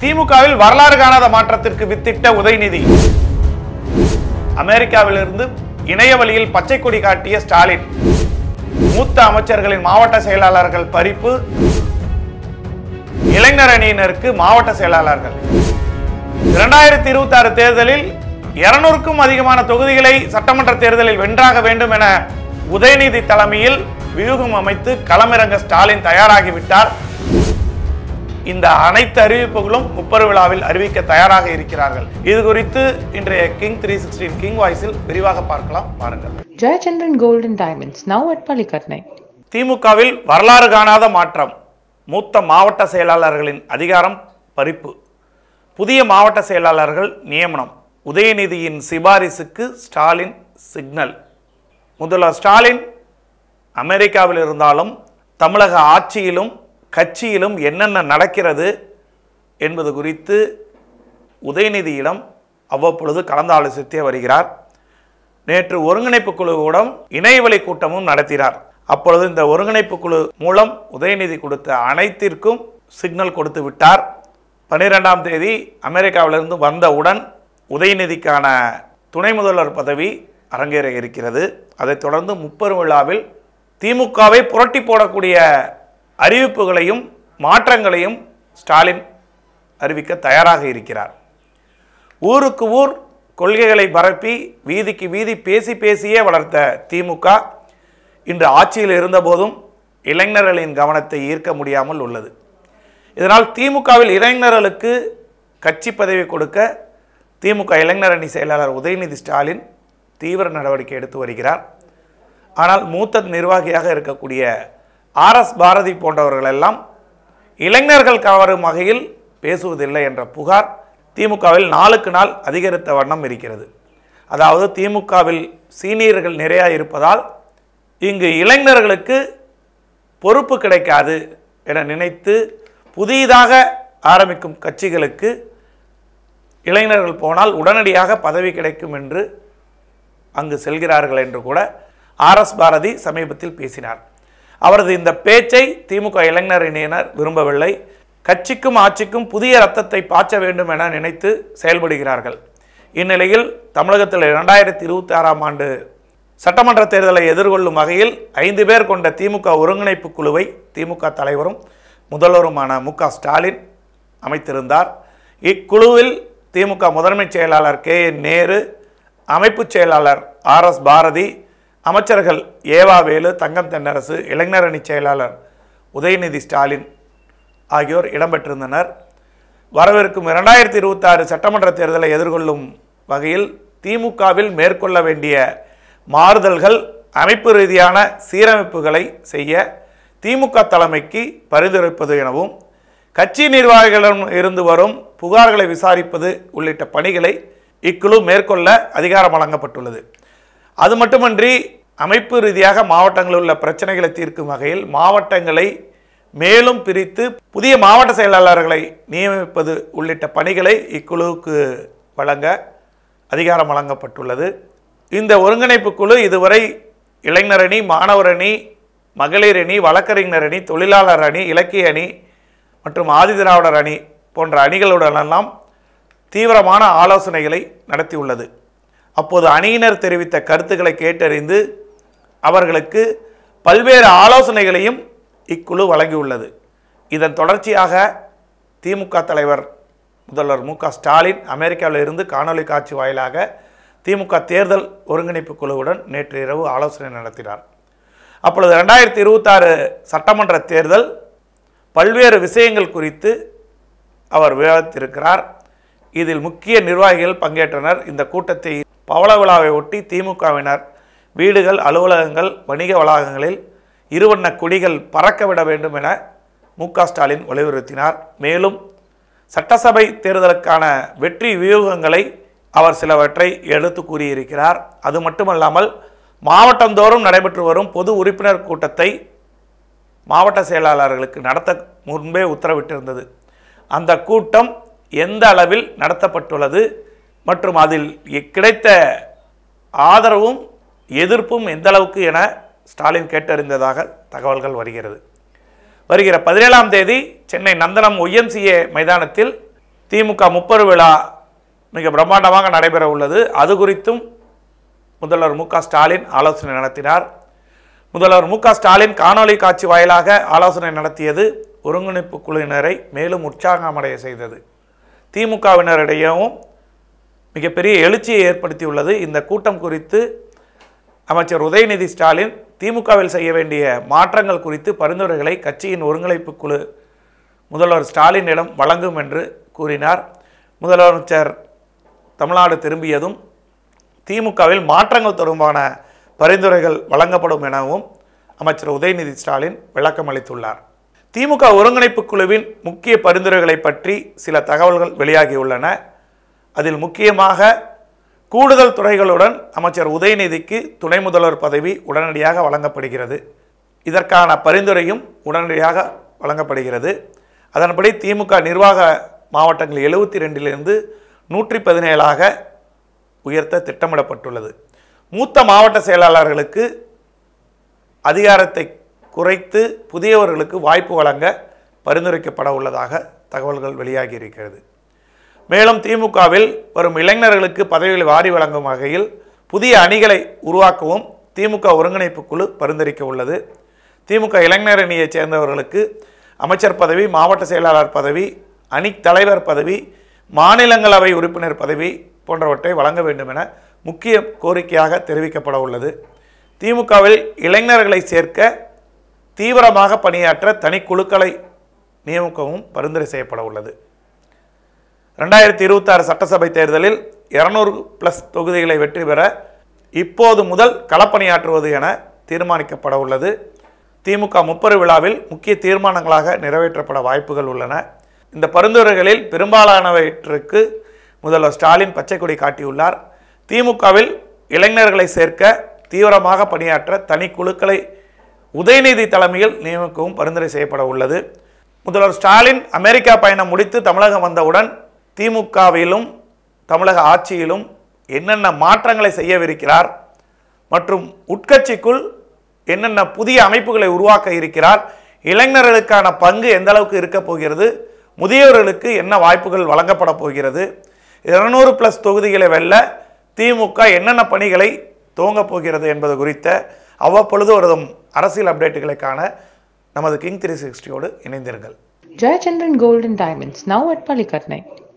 திமுகவில் வரலாறு காணாத மாற்றத்திற்கு வித்திட்ட உதயநிதி அமெரிக்காவிலிருந்து இணைய வழியில் பச்சை கொடி காட்டிய ஸ்டாலின் மூத்த அமைச்சர்களின் மாவட்ட செயலாளர்கள் பறிப்பு இளைஞர் அணியினருக்கு மாவட்ட செயலாளர்கள் இரண்டாயிரத்தி இருபத்தி ஆறு தேர்தலில் இருநூறுக்கும் அதிகமான தொகுதிகளை சட்டமன்ற தேர்தலில் வென்றாக வேண்டும் என உதயநிதி தலைமையில் வியூகம் அமைத்து களமிறங்க ஸ்டாலின் தயாராகிவிட்டார் இந்த அனைத்து அறிவிப்புகளும் முப்பரு விழாவில் அறிவிக்க தயாராக இருக்கிறார்கள் இது குறித்து இன்றைய கிங் த்ரீ சிக்ஸ்டீன் கிங் வாய்ஸில் விரிவாக பார்க்கலாம் பாருங்கள் Jayachandran golden diamonds now at Pallikaranai திமுகவில் வரலாறு காணாத மாற்றம் மூத்த மாவட்ட செயலாளர்களின் அதிகாரம் பறிப்பு புதிய மாவட்ட செயலாளர்கள் நியமனம் உதயநிதியின் சிபாரிசுக்கு ஸ்டாலின் சிக்னல் முதல்வர் ஸ்டாலின் அமெரிக்காவில் இருந்தாலும் தமிழக ஆட்சியிலும் கட்சியிலும் என்னென்ன நடக்கிறது என்பது குறித்து உதயநிதியிடம் அவ்வப்பொழுது கலந்தாலோசித்தே ஆலோசித்தே வருகிறார் நேற்று ஒருங்கிணைப்பு குழுவிடம் இணையவழி கூட்டமும் நடத்தினார் அப்பொழுது இந்த ஒருங்கிணைப்பு குழு மூலம் உதயநிதி கொடுத்த அனைத்திற்கும் சிக்னல் கொடுத்து விட்டார் பன்னிரெண்டாம் தேதி அமெரிக்காவிலிருந்து வந்தவுடன் உதயநிதிக்கான துணை முதல்வர் பதவி அரங்கேற இருக்கிறது அதைத் தொடர்ந்து முப்பெரும் விழாவில் திமுகவை புரட்டி போடக்கூடிய அறிவிப்புகளையும் மாற்றங்களையும் ஸ்டாலின் அறிவிக்க தயாராக இருக்கிறார் ஊருக்கு ஊர் கொள்கைகளை பரப்பி வீதிக்கு வீதி பேசி பேசியே வளர்த்த திமுக இன்று ஆட்சியில் இருந்தபோதும் இளைஞர்களின் கவனத்தை ஈர்க்க முடியாமல் உள்ளது இதனால் திமுகவில் இளைஞர்களுக்கு கட்சி பதவி கொடுக்க திமுக இளைஞர் அணி செயலாளர் உதயநிதி ஸ்டாலின் தீவிர நடவடிக்கை எடுத்து வருகிறார் ஆனால் மூத்த நிர்வாகியாக இருக்கக்கூடிய ஆர்எஸ் பாரதி போன்றவர்களெல்லாம் இளைஞர்கள் கவரும் வகையில் பேசுவதில்லை என்ற புகார் திமுகவில் நாளுக்கு நாள் அதிகரித்த வண்ணம் இருக்கிறது அதாவது திமுகவில் சீனியர்கள் நிறையா இருப்பதால் இங்கு இளைஞர்களுக்கு பொறுப்பு கிடைக்காது என நினைத்து புதிதாக ஆரம்பிக்கும் கட்சிகளுக்கு இளைஞர்கள் போனால் உடனடியாக பதவி கிடைக்கும் என்று அங்கு செல்கிறார்கள் என்று கூட ஆர்எஸ் பாரதி சமீபத்தில் பேசினார் அவரது இந்த பேச்சை திமுக இணையினர் விரும்பவில்லை கட்சிக்கும் ஆட்சிக்கும் புதிய ரத்தத்தை பாய்ச்ச வேண்டும் என நினைத்து செயல்படுகிறார்கள் இந்நிலையில் தமிழகத்தில் இரண்டாயிரத்தி இருபத்தி ஆறாம் ஆண்டு சட்டமன்ற தேர்தலை எதிர்கொள்ளும் வகையில் ஐந்து பேர் கொண்ட திமுக ஒருங்கிணைப்பு குழுவை திமுக தலைவரும் முதல்வருமான மு ஸ்டாலின் அமைத்திருந்தார் இக்குழுவில் திமுக முதன்மைச் செயலாளர் கே என் நேரு அமைப்புச் செயலாளர் ஆர் எஸ் பாரதி அமைச்சர்கள் ஏவாவேலு தங்கம் தென்னரசு இளைஞர் அணி செயலாளர் உதயநிதி ஸ்டாலின் ஆகியோர் இடம்பெற்றிருந்தனர் வரவிருக்கும் இரண்டாயிரத்தி இருபத்தாறு சட்டமன்ற தேர்தலை எதிர்கொள்ளும் வகையில் திமுகவில் மேற்கொள்ள வேண்டிய மாறுதல்கள் அமைப்பு ரீதியான சீரமைப்புகளை செய்ய திமுக தலைமைக்கு பரிந்துரைப்பது எனவும் கட்சி நிர்வாகிகளிடம் இருந்து வரும் புகார்களை விசாரிப்பது உள்ளிட்ட பணிகளை இக்குழு மேற்கொள்ள அதிகாரம் வழங்கப்பட்டுள்ளது அது மட்டுமன்றி அமைப்பு ரீதியாக மாவட்டங்களில் உள்ள பிரச்சனைகளை தீர்க்கும் வகையில் மாவட்டங்களை மேலும் பிரித்து புதிய மாவட்ட செயலாளர்களை நியமிப்பது உள்ளிட்ட பணிகளை இக்குழுவுக்கு வழங்க அதிகாரம் வழங்கப்பட்டுள்ளது இந்த ஒருங்கிணைப்பு குழு இதுவரை இளைஞரணி மாணவரணி மகளிர் அணி வழக்கறிஞர் அணி தொழிலாளர் அணி இலக்கிய அணி மற்றும் ஆதிதிராவிடர் அணி போன்ற அணிகளுடனெல்லாம் தீவிரமான ஆலோசனைகளை நடத்தியுள்ளது அப்போது அணியினர் தெரிவித்த கருத்துக்களை கேட்டறிந்து அவர்களுக்கு பல்வேறு ஆலோசனைகளையும் இக்குழு வழங்கியுள்ளது இதன் தொடர்ச்சியாக திமுக தலைவர் முதல்வர் மு ஸ்டாலின் அமெரிக்காவில் இருந்து காணொலி காட்சி வாயிலாக திமுக தேர்தல் ஒருங்கிணைப்பு குழுவுடன் நேற்று இரவு ஆலோசனை நடத்தினார் அப்பொழுது ரெண்டாயிரத்தி இருபத்தாறு சட்டமன்ற தேர்தல் பல்வேறு விஷயங்கள் குறித்து அவர் விவாதித்திருக்கிறார் இதில் முக்கிய நிர்வாகிகள் பங்கேற்றனர் இந்த கூட்டத்தை பவள விழாவை ஒட்டி திமுகவினர் வீடுகள் அலுவலகங்கள் வணிக வளாகங்களில் இருவண்ண கொடிகள் பறக்க விட வேண்டும் என மு ஸ்டாலின் வலியுறுத்தினார் மேலும் சட்டசபை தேர்தலுக்கான வெற்றி வியூகங்களை அவர் சிலவற்றை எடுத்து கூறியிருக்கிறார் அது மட்டுமல்லாமல் மாவட்டந்தோறும் நடைபெற்று வரும் பொது உறுப்பினர் கூட்டத்தை மாவட்ட செயலாளர்களுக்கு நடத்த முன்பே உத்தரவிட்டிருந்தது அந்த கூட்டம் எந்த அளவில் நடத்தப்பட்டுள்ளது மற்றும் அதில் கிடைத்த ஆதரவும் எதிர்ப்பும் எந்த அளவுக்கு என ஸ்டாலின் கேட்டறிந்ததாக தகவல்கள் வருகிறது வருகிற பதினேழாம் தேதி சென்னை நந்தனம் ஒய்எம்சிஏ மைதானத்தில் திமுக முப்பரு விழா மிக பிரம்மாண்டமாக நடைபெற உள்ளது அது குறித்தும் முதல்வர் மு ஸ்டாலின் ஆலோசனை நடத்தினார் முதல்வர் மு ஸ்டாலின் காணொலி காட்சி வாயிலாக ஆலோசனை நடத்தியது ஒருங்கிணைப்பு குழுவினரை மேலும் உற்சாகமடைய செய்தது திமுகவினரிடையவும் மிகப்பெரிய எழுச்சியை ஏற்படுத்தியுள்ளது இந்த கூட்டம் குறித்து அமைச்சர் உதயநிதி ஸ்டாலின் திமுகவில் செய்ய வேண்டிய மாற்றங்கள் குறித்து பரிந்துரைகளை கட்சியின் ஒருங்கிணைப்பு குழு முதல்வர் ஸ்டாலினிடம் வழங்கும் என்று கூறினார் முதலமைச்சர் தமிழ்நாடு திரும்பியதும் திமுகவில் மாற்றங்கள் தொடர்பான பரிந்துரைகள் வழங்கப்படும் எனவும் அமைச்சர் உதயநிதி ஸ்டாலின் விளக்கம் அளித்துள்ளார் திமுக ஒருங்கிணைப்பு குழுவின் முக்கிய பரிந்துரைகளை பற்றி சில தகவல்கள் வெளியாகியுள்ளன அதில் முக்கியமாக கூடுதல் துறைகளுடன் அமைச்சர் உதயநிதிக்கு துணை முதல்வர் பதவி உடனடியாக வழங்கப்படுகிறது இதற்கான பரிந்துரையும் உடனடியாக வழங்கப்படுகிறது அதன்படி திமுக நிர்வாக மாவட்டங்கள் எழுபத்தி ரெண்டிலிருந்து நூற்றி பதினேழாக உயர்த்த திட்டமிடப்பட்டுள்ளது மூத்த மாவட்ட செயலாளர்களுக்கு அதிகாரத்தை குறைத்து புதியவர்களுக்கு வாய்ப்பு வழங்க பரிந்துரைக்கப்பட உள்ளதாக தகவல்கள் வெளியாகி இருக்கிறது மேலும் திமுகவில் வரும் இளைஞர்களுக்கு பதவிகளை வாரி வழங்கும் வகையில் புதிய அணிகளை உருவாக்கவும் திமுக ஒருங்கிணைப்பு குழு பரிந்துரைக்க உள்ளது திமுக இளைஞர் அணியைச் சேர்ந்தவர்களுக்கு அமைச்சர் பதவி மாவட்ட செயலாளர் பதவி அணி தலைவர் பதவி மாநிலங்களவை உறுப்பினர் பதவி போன்றவற்றை வழங்க வேண்டும் என முக்கிய கோரிக்கையாக தெரிவிக்கப்பட உள்ளது திமுகவில் இளைஞர்களை சேர்க்க தீவிரமாக பணியாற்ற தனிக்குழுக்களை நியமிக்கவும் பரிந்துரை செய்யப்பட உள்ளது ரெண்டாயிரத்தி இருபத்தாறு சட்டசபை தேர்தலில் இரநூறு ப்ளஸ் தொகுதிகளை வெற்றி பெற இப்போது முதல் களப்பணியாற்றுவது என தீர்மானிக்கப்பட உள்ளது திமுக முப்பரு விழாவில் முக்கிய தீர்மானங்களாக நிறைவேற்றப்பட வாய்ப்புகள் உள்ளன இந்த பரிந்துரைகளில் பெரும்பாலானவற்றுக்கு முதல்வர் ஸ்டாலின் பச்சைக்கொடி காட்டியுள்ளார் திமுகவில் இளைஞர்களை சேர்க்க தீவிரமாக பணியாற்ற தனி குழுக்களை உதயநிதி தலைமையில் நியமிக்கவும் பரிந்துரை செய்யப்பட உள்ளது முதல்வர் ஸ்டாலின் அமெரிக்கா பயணம் முடித்து தமிழகம் வந்தவுடன் திமுகவிலும் தமிழக ஆட்சியிலும் என்னென்ன மாற்றங்களை செய்யவிருக்கிறார் மற்றும் உட்கட்சிக்குள் என்னென்ன புதிய அமைப்புகளை உருவாக்க இருக்கிறார் இளைஞர்களுக்கான பங்கு எந்த அளவுக்கு இருக்க போகிறது முதியோர்களுக்கு என்ன வாய்ப்புகள் வழங்கப்பட போகிறது இருநூறு பிளஸ் தொகுதிகளை வெல்ல திமுக என்னென்ன பணிகளை துவங்கப் போகிறது என்பது குறித்த அவ்வப்பொழுது வருதும் அரசியல் அப்டேட்டுகளுக்கான நமது கிங் த்ரீ சிக்ஸ்டியோடு இணைந்திருங்கள் Jayachandran golden diamonds now at